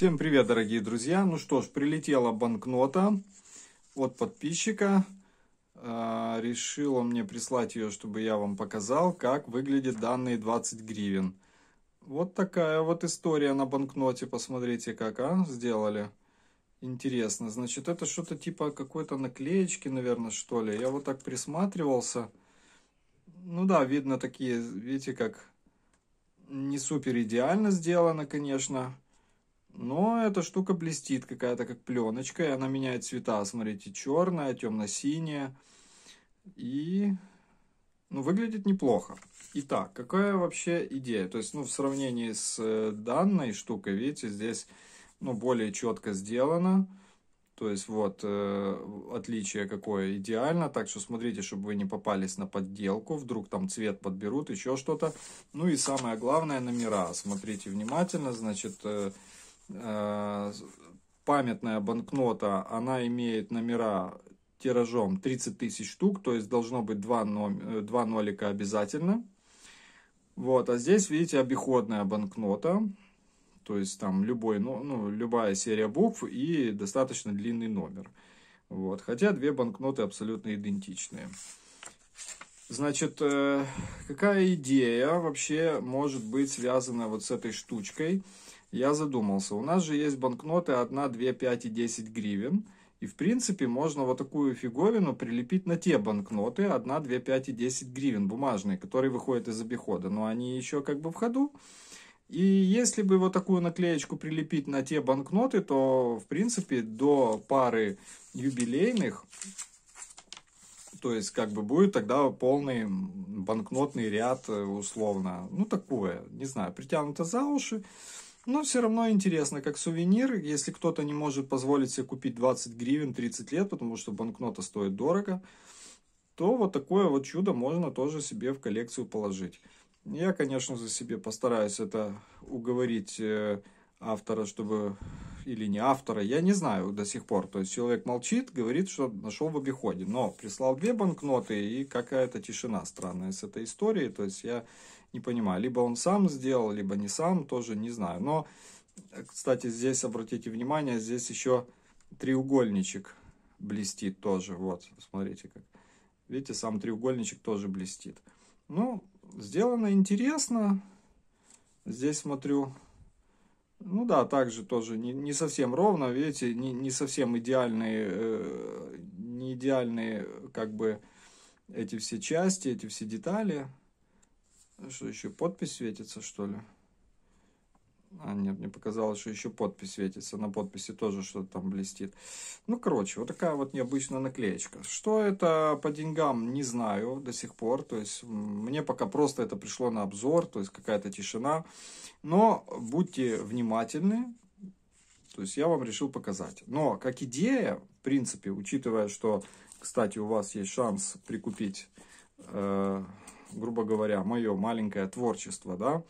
Всем привет, дорогие друзья! Ну что ж, прилетела банкнота от подписчика. А, решила мне прислать ее, чтобы я вам показал, как выглядит данные 20 гривен. Вот такая вот история на банкноте. Посмотрите, как а, сделали. Интересно. Значит, это что-то типа какой-то наклеечки, наверное, что ли. Я вот так присматривался. Ну да, видно такие, видите, как не супер идеально сделано, конечно. Но эта штука блестит какая-то как пленочка, и она меняет цвета. Смотрите, черная, темно-синяя. И ну, выглядит неплохо. Итак, какая вообще идея? То есть, ну, в сравнении с э, данной штукой, видите, здесь, ну, более четко сделано. То есть, вот, э, отличие какое идеально. Так что смотрите, чтобы вы не попались на подделку. Вдруг там цвет подберут, еще что-то. Ну, и самое главное, номера. Смотрите внимательно, значит... Э, Э, памятная банкнота, она имеет номера тиражом 30 тысяч штук, то есть должно быть два, номер, э, два нолика обязательно. Вот, а здесь, видите, обиходная банкнота, то есть там любой, ну, ну, любая серия букв и достаточно длинный номер. Вот, хотя две банкноты абсолютно идентичные. Значит, э, какая идея вообще может быть связана вот с этой штучкой? я задумался. У нас же есть банкноты 1, 2, 5 и 10 гривен. И в принципе можно вот такую фиговину прилепить на те банкноты 1, 2, 5 и 10 гривен бумажные, которые выходят из обихода. Но они еще как бы в ходу. И если бы вот такую наклеечку прилепить на те банкноты, то в принципе до пары юбилейных, то есть как бы будет тогда полный банкнотный ряд э, условно. Ну такое, не знаю, притянуто за уши. Но все равно интересно, как сувенир, если кто-то не может позволить себе купить 20 гривен 30 лет, потому что банкнота стоит дорого, то вот такое вот чудо можно тоже себе в коллекцию положить. Я, конечно за себе постараюсь это уговорить э, автора, чтобы или не автора, я не знаю до сих пор. То есть человек молчит, говорит, что нашел в обиходе, но прислал две банкноты и какая-то тишина странная с этой историей. То есть я не понимаю, либо он сам сделал, либо не сам, тоже не знаю. Но, кстати, здесь обратите внимание, здесь еще треугольничек блестит тоже. Вот, смотрите как. Видите, сам треугольничек тоже блестит. Ну, сделано интересно. Здесь смотрю, ну да, также тоже не, не совсем ровно, видите, не, не совсем идеальные, э, не идеальные как бы эти все части, эти все детали. Что еще, подпись светится что ли? А, нет, мне показалось, что еще подпись светится. На подписи тоже что-то там блестит. Ну, короче, вот такая вот необычная наклеечка. Что это по деньгам, не знаю до сих пор. То есть, мне пока просто это пришло на обзор, то есть, какая-то тишина. Но будьте внимательны. То есть, я вам решил показать. Но, как идея, в принципе, учитывая, что, кстати, у вас есть шанс прикупить, э, грубо говоря, мое маленькое творчество, да,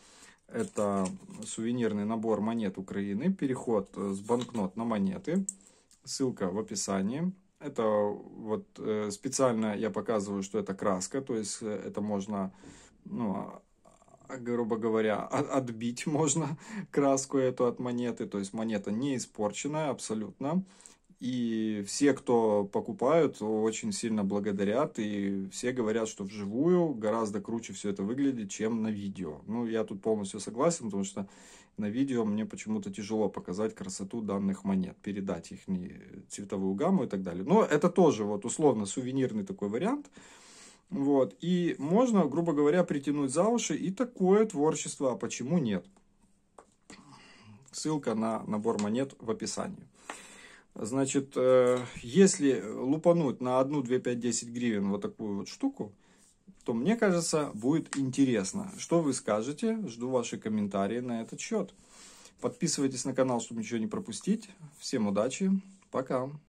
это сувенирный набор монет Украины, переход э, с банкнот на монеты. Ссылка в описании. Это вот э, специально я показываю, что это краска, то есть э, это можно, ну, а, а, грубо говоря, а, отбить можно краску эту от монеты, то есть монета не испорченная абсолютно. И все, кто покупают, очень сильно благодарят. И все говорят, что вживую гораздо круче все это выглядит, чем на видео. Ну, я тут полностью согласен, потому что на видео мне почему-то тяжело показать красоту данных монет, передать их цветовую гамму и так далее. Но это тоже вот условно сувенирный такой вариант. Вот. И можно, грубо говоря, притянуть за уши и такое творчество. А почему нет? Ссылка на набор монет в описании. Значит, э, если лупануть на 1, 2, 5, 10 гривен вот такую вот штуку, то мне кажется, будет интересно. Что вы скажете? Жду ваши комментарии на этот счет. Подписывайтесь на канал, чтобы ничего не пропустить. Всем удачи. Пока.